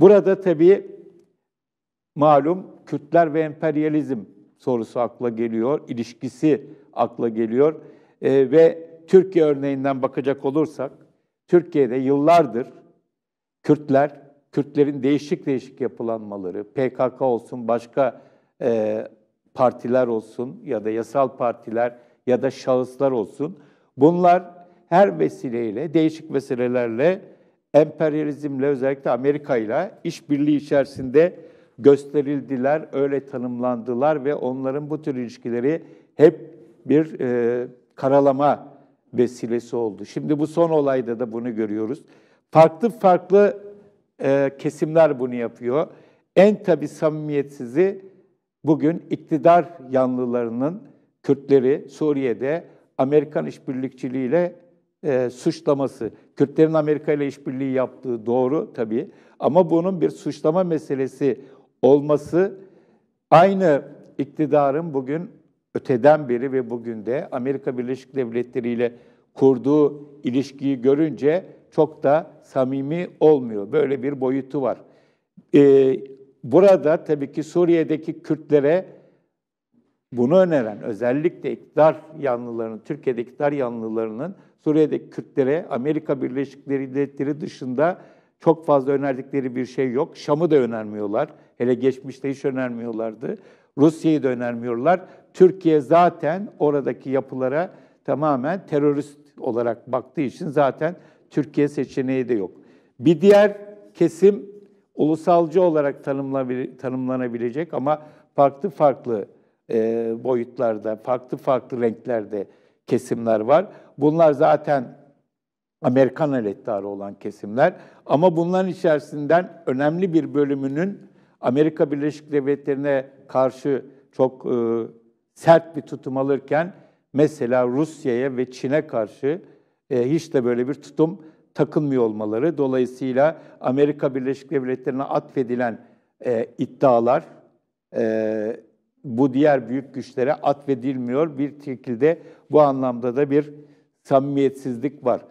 Burada tabii malum Kürtler ve emperyalizm sorusu akla geliyor, ilişkisi akla geliyor e, ve Türkiye örneğinden bakacak olursak, Türkiye'de yıllardır Kürtler, Kürtlerin değişik değişik yapılanmaları, PKK olsun, başka e, partiler olsun ya da yasal partiler ya da şahıslar olsun, bunlar her vesileyle, değişik vesilelerle emperyalizmle özellikle Amerika ile işbirliği içerisinde gösterildiler, öyle tanımlandılar ve onların bu tür ilişkileri hep bir e, karalama vesilesi oldu. Şimdi bu son olayda da bunu görüyoruz. Farklı farklı e, kesimler bunu yapıyor. En tabi samimiyetsizi bugün iktidar yanlılarının Kürtleri Suriye'de Amerikan işbirlikçiliğiyle e, suçlaması, Kürtlerin Amerika ile işbirliği yaptığı doğru tabii ama bunun bir suçlama meselesi olması aynı iktidarın bugün öteden beri ve bugün de Amerika Birleşik Devletleri ile kurduğu ilişkiyi görünce çok da samimi olmuyor. Böyle bir boyutu var. Ee, burada tabii ki Suriye'deki Kürtlere bunu öneren özellikle iktidar yanlılarının, Türkiye'deki iktidar yanlılarının Suriye'deki Kürtlere Amerika Birleşik Devletleri dışında çok fazla önerdikleri bir şey yok. Şam'ı da önermiyorlar. Hele geçmişte hiç önermiyorlardı. Rusya'yı da önermiyorlar. Türkiye zaten oradaki yapılara tamamen terörist olarak baktığı için zaten Türkiye seçeneği de yok. Bir diğer kesim ulusalcı olarak tanımlanabilecek ama farklı farklı e, boyutlarda, farklı farklı renklerde kesimler var. Bunlar zaten Amerikan elettarı olan kesimler ama bunların içerisinden önemli bir bölümünün Amerika Birleşik Devletleri'ne karşı çok e, sert bir tutum alırken mesela Rusya'ya ve Çin'e karşı e, hiç de böyle bir tutum takılmıyor olmaları. Dolayısıyla Amerika Birleşik Devletleri'ne atfedilen e, iddialar, e, bu diğer büyük güçlere atfedilmiyor. Bir şekilde bu anlamda da bir samimiyetsizlik var.